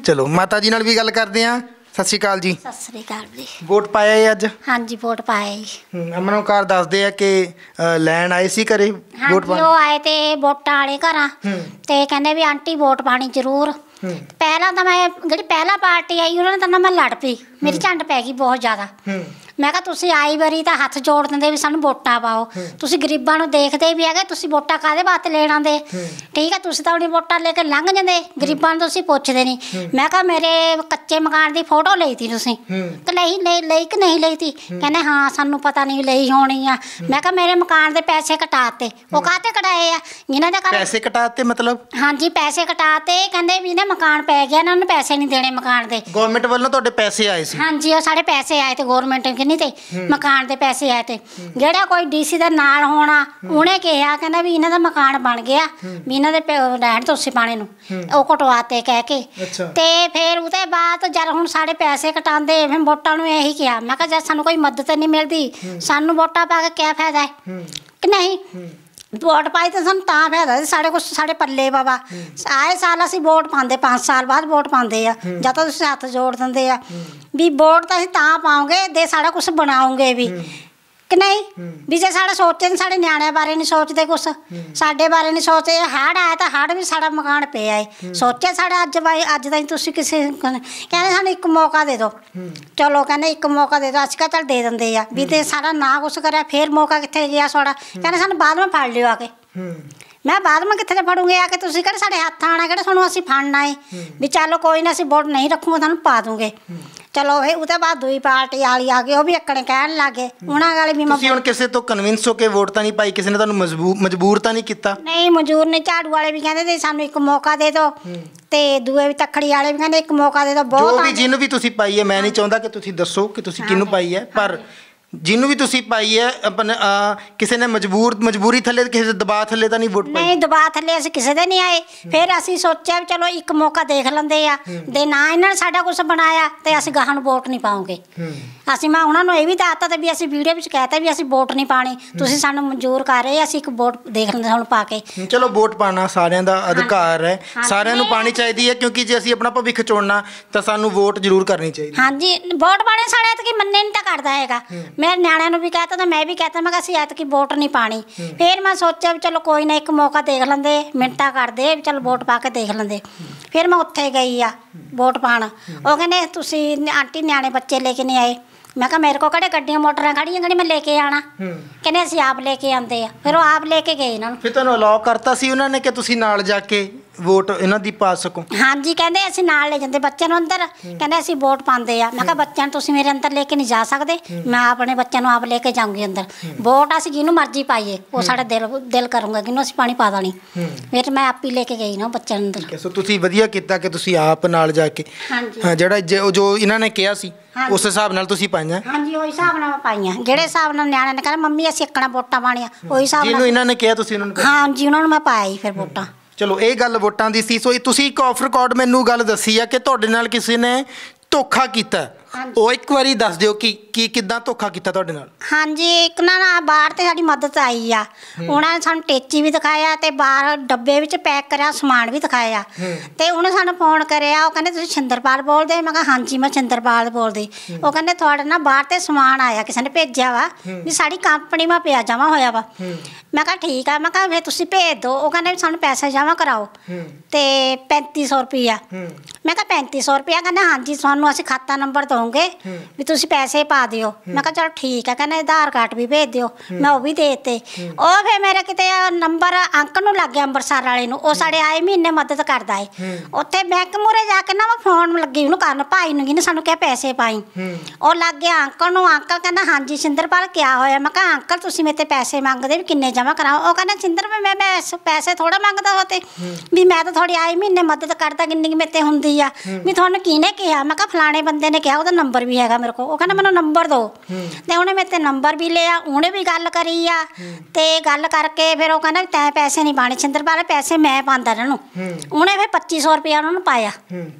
ਚਲੋ ਮਾਤਾ ਜੀ ਨਾਲ ਵੀ ਗੱਲ ਕਰਦੇ ਆਂ ਸਤਿ ਸ਼੍ਰੀ ਅਕਾਲ ਜੀ ਸਤਿ ਸ੍ਰੀ ਅਕਾਲ ਜੀ ਵੋਟ ਪਾਇਆ ਹੈ ਅੱਜ ਹਾਂਜੀ ਵੋਟ ਪਾਇਆ ਜੀ ਹਮ, ਅਮਨੋਕਾਰ ਦੱਸਦੇ ਆ ਕਿ ਲੈਂਡ ਲੈਣ ਆਏ ਸੀ ਘਰੇ ਵੋਟ ਪਾਣ ਪਾਉਣ ਉਹ ਆਏ ਤੇ ਵੋਟਾਂ ਵਾਲੇ ਘਰਾਂ ਤੇ ਕਹਿੰਦੇ ਵੀ ਆਂਟੀ ਵੋਟ ਪਾਣੀ ਜ਼ਰੂਰ ਪਹਿਲਾਂ ਤਾਂ ਮੈਂ ਜਿਹੜੀ ਪਹਿਲਾ ਪਾਰਟੀ ਆਈ ਉਹਨਾਂ ਨਾਲ ਤਾਂ ਨਾ ਮੈਂ ਲੜ ਪਈ ਮੇਰੀ ਝੰਡ ਪੈ ਗਈ ਬਹੁਤ ਜ਼ਿਆਦਾ ਮੈਂ ਕਿਹਾ ਤੁਸੀਂ ਆਈ ਵਾਰੀ ਤਾਂ ਹੱਥ ਜੋੜ ਦਿੰਦੇ ਵੀ ਸਾਨੂੰ ਵੋਟਾਂ ਪਾਓ ਤੁਸੀਂ ਗਰੀਬਾਂ ਨੂੰ ਦੇਖਦੇ ਵੀ ਹੈਗੇ ਤੁਸੀਂ ਵੋਟਾਂ ਕਾਦੇ ਬਾਤ ਲੈਣ ਆਂਦੇ ਠੀਕ ਹੈ ਤੁਸੀਂ ਤਾਂ ਉਹਨੀ ਵੋਟਾਂ ਲੈ ਕੇ ਲੰਘ ਜਾਂਦੇ ਗਰੀਬਾਂ ਨੂੰ ਤੁਸੀਂ ਪੁੱਛਦੇ ਨਹੀਂ ਮੈਂ ਕਿਹਾ ਮੇਰੇ ਕੱਚੇ ਮਕਾਨ ਦੀ ਫੋਟੋ ਲਈ ਸੀ ਤੁਸੀਂ ਤੇ ਨਹੀਂ ਲਈ ਕਿ ਨਹੀਂ ਲਈ ਸੀ ਕਹਿੰਦੇ ਹਾਂ ਸਾਨੂੰ ਪਤਾ ਨਹੀਂ ਲਈ ਹੋਣੀ ਆ ਮੈਂ ਕਿਹਾ ਮੇਰੇ ਮਕਾਨ ਦੇ ਪੈਸੇ ਕਟਾਤੇ ਉਹ ਕਾਤੇ ਕਟਾਏ ਆ ਇਹਨਾਂ ਦੇ ਦਾ ਪੈਸੇ ਕਟਾਤੇ ਮਤਲਬ ਹਾਂਜੀ ਪੈਸੇ ਕਟਾਤੇ ਕਹਿੰਦੇ ਵੀ ਇਹਨੇ ਮਕਾਨ ਪੈ ਗਿਆ ਇਹਨਾਂ ਨੂੰ ਪੈਸੇ ਨਹੀਂ ਦੇਣੇ ਮਕਾਨ ਦੇ ਗਵਰਨਮੈਂਟ ਵੱਲੋਂ ਤੁਹਾਡੇ ਪੈਸੇ ਆਏ ਸੀ ਹਾਂਜੀ ਉਹ ਸਾਡੇ ਪੈਸੇ ਆਏ ਤੇ ਗਵਰਨਮੈਂਟ ਨੇ ਨਹੀਂ ਤੇ ਮਕਾਨ ਦੇ ਪੈਸੇ ਆਏ ਤੇ ਜਿਹੜਾ ਕੋਈ ਡੀਸੀ ਦਾ ਨਾਲ ਹੋਣਾ ਉਹਨੇ ਕਿਹਾ ਕਹਿੰਦਾ ਵੀ ਇਹਨਾਂ ਦਾ ਮਕਾਨ ਬਣ ਗਿਆ ਵੀ ਇਹਨਾਂ ਦੇ ਰਹਿਣ ਤੋਂ ਪਾਣੇ ਨੂੰ ਉਹ ਕਟਵਾਤੇ ਕਹਿ ਕੇ ਤੇ ਫਿਰ ਉਹਦੇ ਬਾਅਦ ਜਦ ਹੁਣ ਸਾਡੇ ਪੈਸੇ ਕਟਾਉਂਦੇ ਫਿਰ ਵੋਟਾਂ ਨੂੰ ਇਹੀ ਕਿਹਾ ਮੈਂ ਕਿਹਾ ਜੇ ਸਾਨੂੰ ਕੋਈ ਮਦਦ ਨਹੀਂ ਮਿਲਦੀ ਸਾਨੂੰ ਵੋਟਾਂ ਪਾ ਕੇ ਕੀ ਫਾਇਦਾ ਹੈ ਕਿ ਨਹੀਂ ਵੋਟ ਪਾਈ ਤਾਂ ਸਾਨੂੰ ਤਾਂ ਫਾਇਦਾ ਸੀ ਸਾਡੇ ਕੋਲ ਸਾਡੇ ਪੱਲੇ ਬਾਬਾ ਆਏ ਸਾਲ ਅਸੀਂ ਵੋਟ ਪਾਉਂਦੇ 5 ਸਾਲ ਬਾਅਦ ਵੋਟ ਪਾਉਂਦੇ ਆ ਜਾਂ ਤਾਂ ਤੁਸੀਂ ਹੱਥ ਜੋੜ ਦਿੰਦੇ ਆ ਵੀ ਵੋਟ ਤਾਂ ਅਸੀਂ ਤਾਂ ਪਾਉਂਗੇ ਦੇ ਸਾਡਾ ਕੁਝ ਬਣਾਉਂਗੇ ਵੀ ਕਿ ਨਹੀਂ ਵੀ ਜੇ ਸਾਡਾ ਸੋਚਣ ਸਾਡੇ ਨਿਆਣਿਆਂ ਬਾਰੇ ਨਹੀਂ ਸੋਚਦੇ ਕੁਛ ਸਾਡੇ ਬਾਰੇ ਨਹੀਂ ਸੋਚਦੇ ਹੜ ਆਇਆ ਤਾਂ ਹੜ ਵੀ ਸਾਡਾ ਮਕਾਨ ਪਿਆ ਏ ਸੋਚਿਆ ਸਾਡਾ ਅੱਜ ਬਾਈ ਅੱਜ ਤਾਈਂ ਤੁਸੀਂ ਕਿਸੇ ਕਹਿੰਦੇ ਸਾਨੂੰ ਇੱਕ ਮੌਕਾ ਦੇ ਦਿਓ ਚਲੋ ਕਹਿੰਦੇ ਇੱਕ ਮੌਕਾ ਦੇ ਦਿਓ ਅੱਜ ਕੱਲ ਦੇ ਦਿੰਦੇ ਆ ਵੀ ਤੇ ਸਾਡਾ ਨਾ ਕੁਛ ਕਰਿਆ ਫੇਰ ਮੌਕਾ ਕਿੱਥੇ ਗਿਆ ਸਾਡਾ ਕਹਿੰਦੇ ਸਾਨੂੰ ਬਾਅਦ ਵਿੱਚ ਫੜ ਲਿਓ ਆ ਕੇ ਮੈਂ ਬਾਅਦ ਵਿੱਚ ਕਿੱਥੇ ਫੜੂਗੇ ਆ ਕੇ ਤੁਸੀਂ ਕਿਹੜੇ ਸਾਡੇ ਹੱਥ ਆਣਾ ਕਿਹੜਾ ਸਾਨੂੰ ਅਸੀਂ ਫੜਨਾ ਏ ਵੀ ਚਲੋ ਕੋਈ ਨਾ ਅਸੀਂ ਬੋਰਡ ਨਹੀਂ ਰੱਖੂਗਾ ਤੁਹਾਨੂੰ ਪਾ ਦੂਗੇ ਚਲੋ ਇਹ ਉਹਦੇ ਬਾਅਦ ਦੂਈ ਪਾਰਟੀ ਵਾਲੀ ਆ ਗਈ ਉਹ ਵੀ ਅੱਕਣ ਕਹਿਣ ਲੱਗੇ ਉਹਨਾਂ ਵਾਲੇ ਵੀ ਤੁਸੀਂ ਹੁਣ ਕਿਸੇ ਤੋਂ ਕਨਵਿੰਸ ਹੋ ਕੇ ਵੋਟ ਤਾਂ ਨਹੀਂ ਪਾਈ ਕਿਸੇ ਨੇ ਤੁਹਾਨੂੰ ਮਜਬੂਰ ਮਜਬੂਰ ਤਾਂ ਨਹੀਂ ਕੀਤਾ ਨਹੀਂ ਮਜਬੂਰ ਨੇ ਝਾੜੂ ਵਾਲੇ ਵੀ ਕਹਿੰਦੇ ਤੇ ਸਾਨੂੰ ਇੱਕ ਮੌਕਾ ਦੇ ਦਿਓ ਤੇ ਦੂਏ ਵੀ ਤਖੜੀ ਵਾਲੇ ਵੀ ਕਹਿੰਦੇ ਇੱਕ ਮੌਕਾ ਦੇ ਦਿਓ ਬਹੁਤ ਜੋ ਵੀ ਜਿੰਨ ਵੀ ਤੁਸੀਂ ਪਾਈ ਹੈ ਮੈਂ ਨਹੀਂ ਚਾਹੁੰਦਾ ਕਿ ਤੁਸੀਂ ਦੱਸੋ ਕਿ ਤੁਸੀਂ ਕਿਹਨੂੰ ਪਾਈ ਹੈ ਪਰ ਜਿਹਨੂੰ ਵੀ ਤੁਸੀਂ ਪਾਈ ਹੈ ਆਪਣੇ ਕਿਸੇ ਨੇ ਮਜਬੂਰ ਮਜਬੂਰੀ ਥੱਲੇ ਕਿਸੇ ਦਬਾਅ ਥੱਲੇ ਤਾਂ ਨਹੀਂ ਵੋਟ ਪਾਈ ਨਹੀਂ ਦਬਾਅ ਥੱਲੇ ਅਸੀਂ ਕਿਸੇ ਦੇ ਨਹੀਂ ਆਏ ਫਿਰ ਅਸੀਂ ਸੋਚਿਆ ਵੀ ਚਲੋ ਇੱਕ ਮੌਕਾ ਦੇਖ ਲੈਂਦੇ ਆ ਦੇ ਨਾ ਇਹਨਾਂ ਨੇ ਸਾਡਾ ਕੁਝ ਬਣਾਇਆ ਤੇ ਅਸੀਂ ਗਾਹਾਂ ਨੂੰ ਵੋਟ ਨਹੀਂ ਪਾਉਂਗੇ ਅਸੀਂ ਮੈਂ ਉਹਨਾਂ ਨੂੰ ਇਹ ਵੀ ਦੱਸਤਾ ਤੇ ਵੀ ਅਸੀਂ ਵੀਡੀਓ ਵਿੱਚ ਕਹਿਤਾ ਵੀ ਅਸੀਂ ਵੋਟ ਨਹੀਂ ਪਾਣੀ ਤੁਸੀਂ ਸਾਨੂੰ ਮਨਜ਼ੂਰ ਕਰ ਰਹੇ ਅਸੀਂ ਇੱਕ ਵੋਟ ਦੇਖ ਲੈਂਦੇ ਹੁਣ ਪਾ ਕੇ ਚਲੋ ਵੋਟ ਪਾਣਾ ਸਾਰਿਆਂ ਦਾ ਅਧਿਕਾਰ ਹੈ ਸਾਰਿਆਂ ਨੂੰ ਪਾਣੀ ਚਾਹੀਦੀ ਹੈ ਕਿਉਂਕਿ ਜੇ ਅਸੀਂ ਆਪਣਾ ਭਵਿੱਖ ਚੁਣਨਾ ਤਾਂ ਸਾਨੂੰ ਵੋਟ ਜ਼ਰੂਰ ਕਰਨੀ ਚਾਹੀਦੀ ਹਾਂਜੀ ਵੋਟ ਪਾਣੇ ਸਾਰੇ ਤਾਂ ਕਿ ਮੰਨੇ ਨਹੀਂ ਤਾਂ ਕਰਦਾ ਹੈਗਾ ਮੈਂ ਨਿਆਣਿਆਂ ਨੂੰ ਵੀ ਕਹਤਾ ਤਾਂ ਮੈਂ ਵੀ ਕਹਤਾ ਮੈਂ ਕਿ ਅਸੀਂ ਐਤਕੀ ਵੋਟ ਨਹੀਂ ਪਾਣੀ ਫਿਰ ਮੈਂ ਸੋਚਿਆ ਵੀ ਚਲੋ ਕੋਈ ਨਾ ਇੱਕ ਮੌਕਾ ਦੇਖ ਲੈਂਦੇ ਮਿੰਟਾ ਕਰਦੇ ਚਲ ਵੋਟ ਪਾ ਕੇ ਦੇਖ ਲੈਂਦੇ ਫਿਰ ਮੈਂ ਉੱਥੇ ਗਈ ਆ ਵੋਟ ਪਾਣ ਉਹ ਕਹਿੰਦੇ ਤੁਸੀਂ ਆਂਟੀ ਨਿਆਣੇ ਬੱਚੇ ਲੈ ਕੇ ਨਹੀਂ ਆਏ ਮੈਂ ਕਿਹਾ ਮੇਰੇ ਕੋ ਕਿਹੜੇ ਗੱਡੀਆਂ ਮੋਟਰਾਂ ਖੜੀਆਂ ਕਿਹੜੀ ਮੈਂ ਲੈ ਕੇ ਆਣਾ ਹੂੰ ਕਹਿੰਦੇ ਅਸੀਂ ਆਪ ਲੈ ਕੇ ਆਂਦੇ ਆ ਫਿਰ ਉਹ ਆਪ ਲੈ ਕੇ ਗਏ ਇਹਨਾਂ ਨੂੰ ਫਿਰ ਤੁਹਾਨੂੰ ਅਲਾਉ ਕਰਤਾ ਸੀ ਉਹਨਾਂ ਨੇ ਕਿ ਤੁਸੀਂ ਨਾਲ ਜਾ ਕੇ ਵੋਟ ਇਹਨਾਂ ਦੀ ਪਾ ਸਕੋ ਹਾਂਜੀ ਕਹਿੰਦੇ ਅਸੀਂ ਨਾਲ ਲੈ ਜਾਂਦੇ ਬੱਚਿਆਂ ਨੂੰ ਅੰਦਰ ਕਹਿੰਦੇ ਅਸੀਂ ਵੋਟ ਪਾਉਂਦੇ ਆ ਮੈਂ ਕਿਹਾ ਬੱਚਿਆਂ ਨੂੰ ਤੁਸੀਂ ਮੇਰੇ ਅੰਦਰ ਲੈ ਕੇ ਨਹੀਂ ਜਾ ਸਕਦੇ ਮੈਂ ਆਪਣੇ ਬੱਚਿਆਂ ਨੂੰ ਆਪ ਲੈ ਕੇ ਜਾਊਂਗੀ ਅੰਦਰ ਵੋਟ ਅਸੀਂ ਜਿਹਨੂੰ ਮਰਜ਼ੀ ਪਾਈਏ ਉਹ ਸਾਡਾ ਦਿਲ ਦਿਲ ਕਰੂੰਗਾ ਕਿਨੂੰ ਅਸੀਂ ਪਾਣੀ ਪਾ ਦਾਣੀ ਫਿਰ ਮੈਂ ਆਪ ਹੀ ਲੈ ਕੇ ਗਈ ਨਾ ਬੱਚਿਆਂ ਨੂੰ ਅੰਦਰ ਸੋ ਤੁਸੀਂ ਵਧੀਆ ਕੀਤਾ ਕਿ ਤੁਸੀਂ ਆਪ ਨਾਲ ਜਾ ਕੇ ਹਾਂ ਜਿਹੜਾ ਜੋ ਇਹਨਾਂ ਨੇ ਕਿਹਾ ਸੀ ਉਸ ਹਿਸਾਬ ਨਾਲ ਤੁਸੀਂ ਪਾਈਆਂ ਹਾਂਜੀ ਉਹ ਹਿਸਾਬ ਨਾਲ ਪਾਈਆਂ ਜਿਹੜੇ ਹਿਸਾਬ ਨਾਲ ਨਿਆਣੇ ਨੇ ਕਹਿੰਦੇ ਮੰਮੀ ਅਸੀਂ ਇੱਕਣਾ ਵੋਟਾਂ ਪਾਣੀਆਂ ਉਹ ਹਿਸਾਬ ਨਾਲ ਜਿਹਨੂੰ ਇਹਨਾਂ ਨੇ ਕਿਹਾ ਤੁਸੀਂ ਉਹਨਾਂ ਨੂੰ ਹਾਂਜੀ ਉਹਨਾਂ ਨੂੰ ਮੈਂ ਪਾਇਆ ਹੀ ਫਿਰ ਵੋਟਾਂ ਚਲੋ ਇਹ ਗੱਲ ਵੋਟਾਂ ਦੀ ਸੀ ਸੋ ਤੁਸੀਂ ਇੱਕ ਆਫ ਰਿਕਾਰਡ ਮੈਨੂੰ ਗੱਲ ਦੱਸੀ ਆ ਕਿ ਤੁਹਾਡੇ ਨਾਲ ਕਿਸੇ ਨੇ ਧੋਖਾ ਕੀਤਾ ਉਹ ਇੱਕ ਵਾਰੀ ਦੱਸ ਦਿਓ ਕਿ ਕੀ ਕਿਦਾਂ ਧੋਖਾ ਕੀਤਾ ਤੁਹਾਡੇ ਨਾਲ ਹਾਂਜੀ ਇੱਕ ਨਾ ਨਾ ਬਾਹਰ ਤੇ ਸਾਡੀ ਮਦਦ ਆਈ ਆ ਉਹਨਾਂ ਨੇ ਸਾਨੂੰ ਟੇਚੀ ਵੀ ਦਿਖਾਇਆ ਤੇ ਬਾਹਰ ਡੱਬੇ ਵਿੱਚ ਪੈਕ ਕਰਿਆ ਸਮਾਨ ਵੀ ਦਿਖਾਇਆ ਤੇ ਉਹਨੇ ਸਾਨੂੰ ਫੋਨ ਕਰਿਆ ਉਹ ਕਹਿੰਦੇ ਤੁਸੀਂ ਛਿੰਦਰਪਾਲ ਬੋਲਦੇ ਮੈਂ ਕਿਹਾ ਹਾਂਜੀ ਮੈਂ ਛਿੰਦਰਪਾਲ ਬੋਲਦੀ ਉਹ ਕਹਿੰਦੇ ਤੁਹਾਡੇ ਨਾਲ ਬਾਹਰ ਤੇ ਸਮਾਨ ਆਇਆ ਕਿਸੇ ਨੇ ਭੇਜਿਆ ਵਾ ਵੀ ਸਾਡੀ ਕੰਪਨੀ ਮਾ ਪਿਆ ਜਾਵਾ ਹੋਇਆ ਵਾ ਮੈਂ ਕਿਹਾ ਠੀਕ ਆ ਮੈਂ ਕਿਹਾ ਵੇ ਤੁਸੀਂ ਭੇਜ ਦਿਓ ਉਹ ਕਹਿੰਦੇ ਸਾਨੂੰ ਪੈਸੇ ਜਾਵਾ ਕਰਾਓ ਤੇ 3500 ਰੁਪਿਆ ਮੈਂ ਕਿਹਾ 3500 ਰੁਪਿਆ ਕਹਿੰਦੇ ਹਾਂਜੀ ਤੁਹਾਨੂੰ ਅਸੀਂ ਖਾਤਾ ਨੰਬਰ ਦੋ ਹੋਗੇ ਵੀ ਤੁਸੀਂ ਪੈਸੇ ਪਾ ਦਿਓ ਮੈਂ ਕਿਹਾ ਚਲ ਠੀਕ ਹੈ ਕਹਿੰਦਾ ਆਧਾਰ ਕਾਰਡ ਵੀ ਭੇਜ ਦਿਓ ਮੈਂ ਉਹ ਵੀ ਦੇਤੇ ਉਹ ਫੇ ਮੇਰੇ ਕਿਤੇ ਨੰਬਰ ਅੰਕ ਨੂੰ ਲੱਗ ਗਿਆ ਅੰਮ੍ਰਿਤਸਰ ਵਾਲੇ ਨੂੰ ਉਹ ਸਾਡੇ ਆਏ ਮਹੀਨੇ ਮਦਦ ਕਰਦਾ ਏ ਉੱਥੇ ਬੈਂਕ ਮੂਰੇ ਜਾ ਕੇ ਨਾ ਮੈਂ ਫੋਨ ਲੱਗੀ ਉਹਨੂੰ ਕਰਨ ਭਾਈ ਨੂੰ ਕਿਨੇ ਸਾਨੂੰ ਕਿਹਾ ਪੈਸੇ ਪਾਈ ਉਹ ਲੱਗ ਗਿਆ ਅੰਕਲ ਨੂੰ ਅੰਕਲ ਕਹਿੰਦਾ ਹਾਂਜੀ ਸਿੰਦਰਪਾਲ ਕਿਆ ਹੋਇਆ ਮੈਂ ਕਿਹਾ ਅੰਕਲ ਤੁਸੀਂ ਮੇਰੇ ਤੇ ਪੈਸੇ ਮੰਗਦੇ ਵੀ ਕਿੰਨੇ ਜਮਾ ਕਰਾਓ ਉਹ ਕਹਿੰਦਾ ਸਿੰਦਰ ਮੈਂ ਮੈਂ ਪੈਸੇ ਥੋੜਾ ਮੰਗਦਾ ਹੋਤੇ ਵੀ ਮੈਂ ਤਾਂ ਤੁਹਾਡੀ ਆਏ ਮਹੀਨੇ ਮਦਦ ਕਰਦਾ ਕਿੰਨੀ ਮੇਰੇ ਤੇ ਹੁੰਦੀ ਆ ਵੀ ਤੁਹਾਨੂੰ ਕਿਹਨੇ ਕਿਹਾ ਮੈਂ ਕਿਹਾ ਫਲਾਣੇ ਬੰਦੇ ਨੇ ਕਿਹਾ ਉਹਦਾ ਉਹਦਾ ਨੰਬਰ ਵੀ ਹੈਗਾ ਮੇਰੇ ਕੋਲ ਉਹ ਕਹਿੰਦਾ ਮੈਨੂੰ ਨੰਬਰ ਦਿਓ ਤੇ ਉਹਨੇ ਮੇਰੇ ਤੇ ਨੰਬਰ ਵੀ ਲਿਆ ਉਹਨੇ ਵੀ ਗੱਲ ਕਰੀ ਆ ਤੇ ਗੱਲ ਕਰਕੇ ਫਿਰ ਉਹ ਕਹਿੰਦਾ ਤੈਂ ਪੈਸੇ ਨਹੀਂ ਪਾਣੇ ਚੰਦਰਪਾਲ ਪੈਸੇ ਮੈਂ ਪਾਉਂਦਾ ਰਹਿਣ ਨੂੰ ਉਹਨੇ ਫਿਰ 2500 ਰੁਪਏ ਉਹਨਾਂ ਨੂੰ ਪਾਇਆ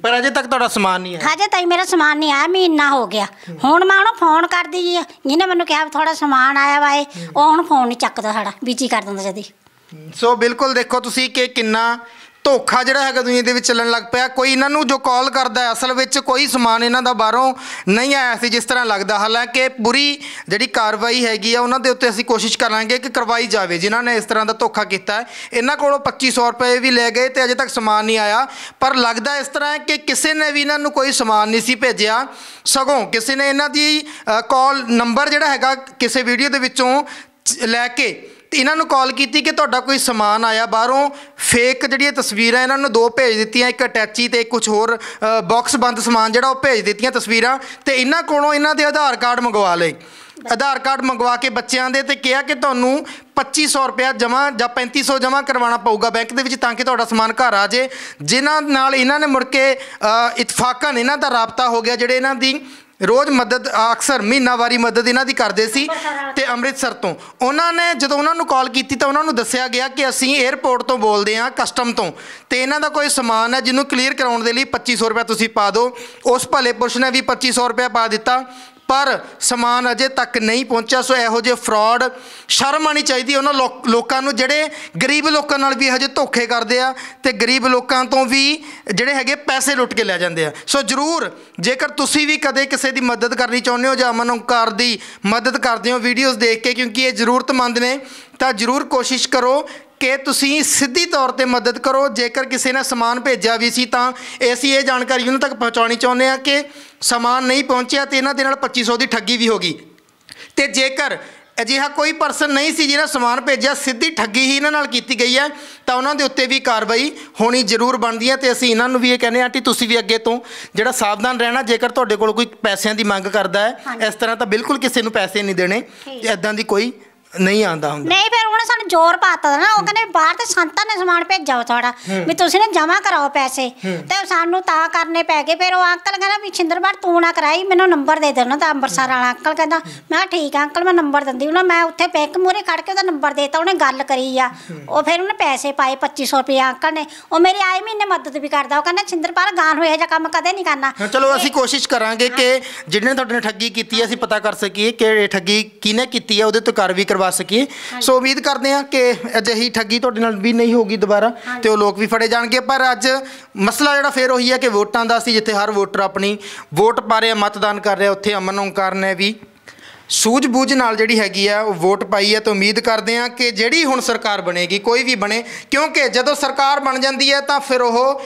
ਪਰ ਅਜੇ ਤੱਕ ਤੁਹਾਡਾ ਸਮਾਨ ਨਹੀਂ ਆਇਆ ਹਜੇ ਤਾਈ ਮੇਰਾ ਸਮਾਨ ਨਹੀਂ ਆਇਆ ਮਹੀਨਾ ਹੋ ਗਿਆ ਹੁਣ ਮੈਂ ਉਹਨੂੰ ਫੋਨ ਕਰਦੀ ਆ ਜਿਹਨੇ ਮੈਨੂੰ ਕਿਹਾ ਥੋੜਾ ਸਮਾਨ ਆਇਆ ਵਾਏ ਉਹ ਹੁਣ ਫੋਨ ਨਹੀਂ ਚੱਕਦਾ ਸਾਡਾ ਬੀਜੀ ਕਰ ਦਿੰਦਾ ਜਦੀ ਸੋ ਬਿਲਕੁਲ ਦੇਖੋ ਤੁਸੀਂ ਕਿ ਕਿੰਨਾ ਧੋਖਾ ਜਿਹੜਾ ਹੈਗਾ ਦੁਨੀਆ ਦੇ ਵਿੱਚ ਚੱਲਣ ਲੱਗ ਪਿਆ ਕੋਈ ਇਹਨਾਂ ਨੂੰ ਜੋ ਕਾਲ ਕਰਦਾ ਹੈ ਅਸਲ ਵਿੱਚ ਕੋਈ ਸਮਾਨ ਇਹਨਾਂ ਦਾ ਬਾਹਰੋਂ ਨਹੀਂ ਆਇਆ ਸੀ ਜਿਸ ਤਰ੍ਹਾਂ ਲੱਗਦਾ ਹਾਲਾਂਕਿ ਪੂਰੀ ਜਿਹੜੀ ਕਾਰਵਾਈ ਹੈਗੀ ਆ ਉਹਨਾਂ ਦੇ ਉੱਤੇ ਅਸੀਂ ਕੋਸ਼ਿਸ਼ ਕਰਾਂਗੇ ਕਿ ਕਰਵਾਈ ਜਾਵੇ ਜਿਨ੍ਹਾਂ ਨੇ ਇਸ ਤਰ੍ਹਾਂ ਦਾ ਧੋਖਾ ਕੀਤਾ ਹੈ ਇਹਨਾਂ ਕੋਲੋਂ 2500 ਰੁਪਏ ਵੀ ਲੈ ਗਏ ਤੇ ਅਜੇ ਤੱਕ ਸਮਾਨ ਨਹੀਂ ਆਇਆ ਪਰ ਲੱਗਦਾ ਇਸ ਤਰ੍ਹਾਂ ਕਿ ਕਿਸੇ ਨੇ ਵੀ ਇਹਨਾਂ ਨੂੰ ਕੋਈ ਸਮਾਨ ਨਹੀਂ ਸੀ ਭੇਜਿਆ ਸਗੋਂ ਕਿਸੇ ਨੇ ਇਹਨਾਂ ਦੀ ਕਾਲ ਨੰਬਰ ਜਿਹੜਾ ਹੈਗਾ ਕਿਸੇ ਵੀਡੀਓ ਦੇ ਵਿੱਚੋਂ ਲੈ ਕੇ ਤੇ ਇਹਨਾਂ ਨੂੰ ਕਾਲ ਕੀਤੀ ਕਿ ਤੁਹਾਡਾ ਕੋਈ ਸਮਾਨ ਆਇਆ ਬਾਹਰੋਂ ਫੇਕ ਜਿਹੜੀਆਂ ਤਸਵੀਰਾਂ ਇਹਨਾਂ ਨੂੰ ਦੋ ਭੇਜ ਦਿੱਤੀਆਂ ਇੱਕ ਅਟੈਚੀ ਤੇ ਕੁਝ ਹੋਰ ਬਾਕਸ ਬੰਦ ਸਮਾਨ ਜਿਹੜਾ ਉਹ ਭੇਜ ਦਿੱਤੀਆਂ ਤਸਵੀਰਾਂ ਤੇ ਇਹਨਾਂ ਕੋਲੋਂ ਇਹਨਾਂ ਦੇ ਆਧਾਰ ਕਾਰਡ ਮੰਗਵਾ ਲਏ ਆਧਾਰ ਕਾਰਡ ਮੰਗਵਾ ਕੇ ਬੱਚਿਆਂ ਦੇ ਤੇ ਕਿਹਾ ਕਿ ਤੁਹਾਨੂੰ 2500 ਰੁਪਿਆ ਜਮਾ ਜਾਂ 3500 ਜਮਾ ਕਰਵਾਉਣਾ ਪਊਗਾ ਬੈਂਕ ਦੇ ਵਿੱਚ ਤਾਂ ਕਿ ਤੁਹਾਡਾ ਸਮਾਨ ਘਰ ਆ ਜੇ ਜਿਨ੍ਹਾਂ ਨਾਲ ਇਹਨਾਂ ਨੇ ਮੁੜ ਕੇ ਇਤਫਾਕਨ ਇਹਨਾਂ ਦਾ ਰابطਾ ਹੋ ਗਿਆ ਜਿਹੜੇ ਇਹਨਾਂ ਦੀ ਰੋਜ਼ ਮਦਦ ਅਕਸਰ ਮਹੀਨਾਵਾਰੀ ਮਦਦ ਇਹਨਾਂ ਦੀ ਕਰਦੇ ਸੀ ਤੇ ਅੰਮ੍ਰਿਤਸਰ ਤੋਂ ਉਹਨਾਂ ਨੇ ਜਦੋਂ ਉਹਨਾਂ ਨੂੰ ਕਾਲ ਕੀਤੀ ਤਾਂ ਉਹਨਾਂ ਨੂੰ ਦੱਸਿਆ ਗਿਆ ਕਿ ਅਸੀਂ 에어ਪੋਰਟ ਤੋਂ ਬੋਲਦੇ ਹਾਂ ਕਸਟਮ ਤੋਂ ਤੇ ਇਹਨਾਂ ਦਾ ਕੋਈ ਸਮਾਨ ਹੈ ਜਿਹਨੂੰ ਕਲੀਅਰ ਕਰਾਉਣ ਦੇ ਲਈ 2500 ਰੁਪਏ ਤੁਸੀਂ ਪਾ ਦਿਓ ਉਸ ਭਲੇ ਪੁਰਸ਼ ਨੇ ਵੀ 2500 ਰੁਪਏ ਪਾ ਦਿੱਤਾ ਪਰ ਸਮਾਨ ਅਜੇ ਤੱਕ ਨਹੀਂ ਪਹੁੰਚਿਆ ਸੋ ਇਹੋ ਜਿਹੇ ਫਰਾਡ ਸ਼ਰਮ ਆਣੀ ਚਾਹੀਦੀ ਉਹਨਾਂ ਲੋਕਾਂ ਨੂੰ ਜਿਹੜੇ ਗਰੀਬ ਲੋਕਾਂ ਨਾਲ ਵੀ ਅਜੇ ਧੋਖੇ ਕਰਦੇ ਆ ਤੇ ਗਰੀਬ ਲੋਕਾਂ ਤੋਂ ਵੀ ਜਿਹੜੇ ਹੈਗੇ ਪੈਸੇ ਲੁੱਟ ਕੇ ਲੈ ਜਾਂਦੇ ਆ ਸੋ ਜਰੂਰ ਜੇਕਰ ਤੁਸੀਂ ਵੀ ਕਦੇ ਕਿਸੇ ਦੀ ਮਦਦ ਕਰਨੀ ਚਾਹੁੰਦੇ ਹੋ ਜਾਂ ਅਮਨ ਓੰਕਾਰ ਦੀ ਮਦਦ ਕਰਦੇ ਹੋ ਵੀਡੀਓਜ਼ ਦੇਖ ਕੇ ਕਿਉਂਕਿ ਇਹ ਜ਼ਰੂਰਤਮੰਦ ਨੇ ਤਾਂ ਜ਼ਰੂਰ ਕੋਸ਼ਿਸ਼ ਕਰੋ ਕਿ ਤੁਸੀਂ ਸਿੱਧੀ ਤੌਰ ਤੇ ਮਦਦ ਕਰੋ ਜੇਕਰ ਕਿਸੇ ਨੇ ਸਮਾਨ ਭੇਜਿਆ ਵੀ ਸੀ ਤਾਂ ਅਸੀਂ ਇਹ ਜਾਣਕਾਰੀ ਉਹਨਾਂ ਤੱਕ ਪਹੁੰਚਾਉਣੀ ਚਾਹੁੰਦੇ ਆ ਕਿ ਸਮਾਨ ਨਹੀਂ ਪਹੁੰਚਿਆ ਤੇ ਇਹਨਾਂ ਦੇ ਨਾਲ 2500 ਦੀ ਠੱਗੀ ਵੀ ਹੋ ਗਈ ਤੇ ਜੇਕਰ ਅਜਿਹਾ ਕੋਈ ਪਰਸਨ ਨਹੀਂ ਸੀ ਜਿਹਨੇ ਸਮਾਨ ਭੇਜਿਆ ਸਿੱਧੀ ਠੱਗੀ ਹੀ ਇਹਨਾਂ ਨਾਲ ਕੀਤੀ ਗਈ ਹੈ ਤਾਂ ਉਹਨਾਂ ਦੇ ਉੱਤੇ ਵੀ ਕਾਰਵਾਈ ਹੋਣੀ ਜ਼ਰੂਰ ਬਣਦੀ ਹੈ ਤੇ ਅਸੀਂ ਇਹਨਾਂ ਨੂੰ ਵੀ ਇਹ ਕਹਿੰਦੇ ਹਾਂ ਕਿ ਤੁਸੀਂ ਵੀ ਅੱਗੇ ਤੋਂ ਜਿਹੜਾ ਸਾਵਧਾਨ ਰਹਿਣਾ ਜੇਕਰ ਤੁਹਾਡੇ ਕੋਲ ਕੋਈ ਪੈਸਿਆਂ ਦੀ ਮੰਗ ਕਰਦਾ ਹੈ ਇਸ ਤਰ੍ਹਾਂ ਤਾਂ ਬਿਲਕੁਲ ਕਿਸੇ ਨੂੰ ਪੈਸੇ ਨਹੀਂ ਦੇਣੇ ਇਦਾਂ ਦੀ ਕੋਈ ਨਹੀਂ ਆਂਦਾ ਹੁੰਦਾ ਨਹੀਂ ਫਿਰ ਉਹਨੇ ਸਾਨੂੰ ਜ਼ੋਰ ਪਾਤਾ ਨਾ ਉਹ ਕਹਿੰਦੇ ਬਾਹਰ ਤੇ ਸੰਤਾਂ ਨੇ ਸਮਾਨ ਭੇਜਿਆ ਵਾ ਤੁਹਾਡਾ ਵੀ ਤੁਸੀਂ ਨੇ ਜਮਾ ਕਰਾਓ ਪੈਸੇ ਤੇ ਸਾਨੂੰ ਤਾਂ ਕਰਨੇ ਪੈ ਗਏ ਫਿਰ ਉਹ ਅੰਕਲ ਕਹਿੰਦਾ ਵੀ ਛਿੰਦਰਬਾੜ ਤੂੰ ਨਾ ਕਰਾਈ ਮੈਨੂੰ ਨੰਬਰ ਦੇ ਦੇਣਾ ਤਾਂ ਅੰਮ੍ਰਿਤਸਰ ਵਾਲਾ ਅੰਕਲ ਕਹਿੰਦਾ ਮੈਂ ਠੀਕ ਆ ਅੰਕਲ ਮੈਂ ਨੰਬਰ ਦਿੰਦੀ ਉਹਨਾਂ ਮੈਂ ਉੱਥੇ ਬੈਂਕ ਮੂਰੇ ਖੜ ਕੇ ਉਹਦਾ ਨੰਬਰ ਦੇਤਾ ਉਹਨੇ ਗੱਲ ਕਰੀ ਆ ਉਹ ਫਿਰ ਉਹਨੇ ਪੈਸੇ ਪਾਏ 2500 ਰੁਪਏ ਅੰਕਲ ਨੇ ਉਹ ਮੇਰੀ ਆਏ ਮਹੀਨੇ ਮਦਦ ਵੀ ਕਰਦਾ ਉਹ ਕਹਿੰਦਾ ਛਿੰਦਰਬਾੜ ਗਾਂ ਹੋਇਆ ਜਾਂ ਕੰਮ ਕਦੇ ਨਹੀਂ ਕਰਨਾ ਚਲੋ ਅਸੀਂ ਕੋਸ਼ਿਸ਼ ਕਰਾਂਗੇ ਕਿ ਜਿਹਨੇ ਤੁਹਾਡੇ ਨਾਲ ਠੱਗੀ ਕੀਤੀ ਅਸੀਂ ਪਤਾ ਕਰ ਸਕੀਏ ਕਿ ਇਹ ਠੱਗੀ ਕਿਹਨੇ ਕੀਤੀ ਆ ਉਹਦੇ ਤੋਂ ਕਾਰਵਾਈ ਕਰਵਾ ਸਕੀਏ ਸੋ ਉਮੀਦ ਕਰਦੇ ਆ ਕਿ ਅਜਿਹੀ ਠੱਗੀ ਤੁਹਾਡੇ ਨਾਲ ਵੀ ਨਹੀਂ ਹੋਗੀ ਦੁਬਾਰਾ ਤੇ ਉਹ ਲੋਕ ਵੀ ਫੜੇ ਜਾਣਗੇ ਪਰ ਅੱਜ ਮਸਲਾ ਜਿਹੜਾ ਫੇਰ ਉਹੀ ਹੈ ਕਿ ਵੋਟਾਂ ਦਾ ਸੀ ਜਿੱਥੇ ਹਰ ਵੋਟਰ ਆਪਣੀ ਵੋਟ ਪਾ ਰਿਹਾ ਮਤਦਾਨ ਕਰ ਰਿਹਾ ਉੱਥੇ ਅਮਨ ਓਂਕਾਰ ਨੇ ਵੀ ਸੂਝ-ਬੂਝ ਨਾਲ ਜਿਹੜੀ ਹੈਗੀ ਆ ਉਹ ਵੋਟ ਪਾਈ ਹੈ ਤਾਂ ਉਮੀਦ ਕਰਦੇ ਆ ਕਿ ਜਿਹੜੀ ਹੁਣ ਸਰਕਾਰ ਬਣੇਗੀ ਕੋਈ ਵੀ ਬਣੇ ਕਿਉਂਕਿ ਜਦੋਂ ਸਰਕਾਰ ਬਣ ਜਾਂਦੀ ਹੈ ਤਾਂ ਫਿਰ ਉਹ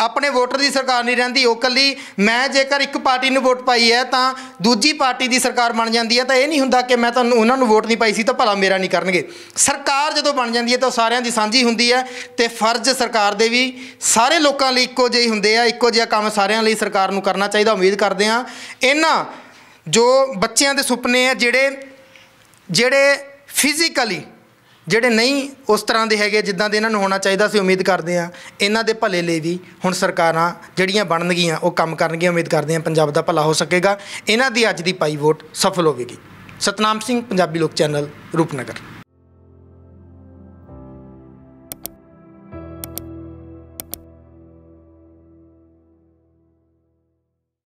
ਆਪਣੇ ਵੋਟਰ ਦੀ ਸਰਕਾਰ ਨਹੀਂ ਰਹਿੰਦੀ ਉਹ ਕੱਲੀ ਮੈਂ ਜੇਕਰ ਇੱਕ ਪਾਰਟੀ ਨੂੰ ਵੋਟ ਪਾਈ ਹੈ ਤਾਂ ਦੂਜੀ ਪਾਰਟੀ ਦੀ ਸਰਕਾਰ ਬਣ ਜਾਂਦੀ ਹੈ ਤਾਂ ਇਹ ਨਹੀਂ ਹੁੰਦਾ ਕਿ ਮੈਂ ਤੁਹਾਨੂੰ ਉਹਨਾਂ ਨੂੰ ਵੋਟ ਨਹੀਂ ਪਾਈ ਸੀ ਤਾਂ ਭਲਾ ਮੇਰਾ ਨਹੀਂ ਕਰਨਗੇ ਸਰਕਾਰ ਜਦੋਂ ਬਣ ਜਾਂਦੀ ਹੈ ਤਾਂ ਸਾਰਿਆਂ ਦੀ ਸਾਂਝੀ ਹੁੰਦੀ ਹੈ ਤੇ ਫਰਜ਼ ਸਰਕਾਰ ਦੇ ਵੀ ਸਾਰੇ ਲੋਕਾਂ ਲਈ ਇੱਕੋ ਜਿਹੇ ਹੁੰਦੇ ਆ ਇੱਕੋ ਜਿਹਾ ਕੰਮ ਸਾਰਿਆਂ ਲਈ ਸਰਕਾਰ ਨੂੰ ਕਰਨਾ ਚਾਹੀਦਾ ਉਮੀਦ ਕਰਦੇ ਆ ਇਹਨਾਂ ਜੋ ਬੱਚਿਆਂ ਦੇ ਸੁਪਨੇ ਆ ਜਿਹੜੇ ਜਿਹੜੇ ਫਿਜ਼ੀਕਲੀ ਜਿਹੜੇ ਨਹੀਂ ਉਸ ਤਰ੍ਹਾਂ ਦੇ ਹੈਗੇ ਜਿੱਦਾਂ ਦੇ ਇਹਨਾਂ ਨੂੰ ਹੋਣਾ ਚਾਹੀਦਾ ਸੀ ਉਮੀਦ ਕਰਦੇ ਆ ਇਹਨਾਂ ਦੇ ਭਲੇ ਲਈ ਵੀ ਹੁਣ ਸਰਕਾਰਾਂ ਜਿਹੜੀਆਂ ਬਣਨਗੀਆਂ ਉਹ ਕੰਮ ਕਰਨਗੀਆਂ ਉਮੀਦ ਕਰਦੇ ਆ ਪੰਜਾਬ ਦਾ ਭਲਾ ਹੋ ਸਕੇਗਾ ਇਹਨਾਂ ਦੀ ਅੱਜ ਦੀ ਪਾਈ ਵੋਟ ਸਫਲ ਹੋਵੇਗੀ ਸਤਨਾਮ ਸਿੰਘ ਪੰਜਾਬੀ ਲੋਕ ਚੈਨਲ ਰੂਪਨਗਰ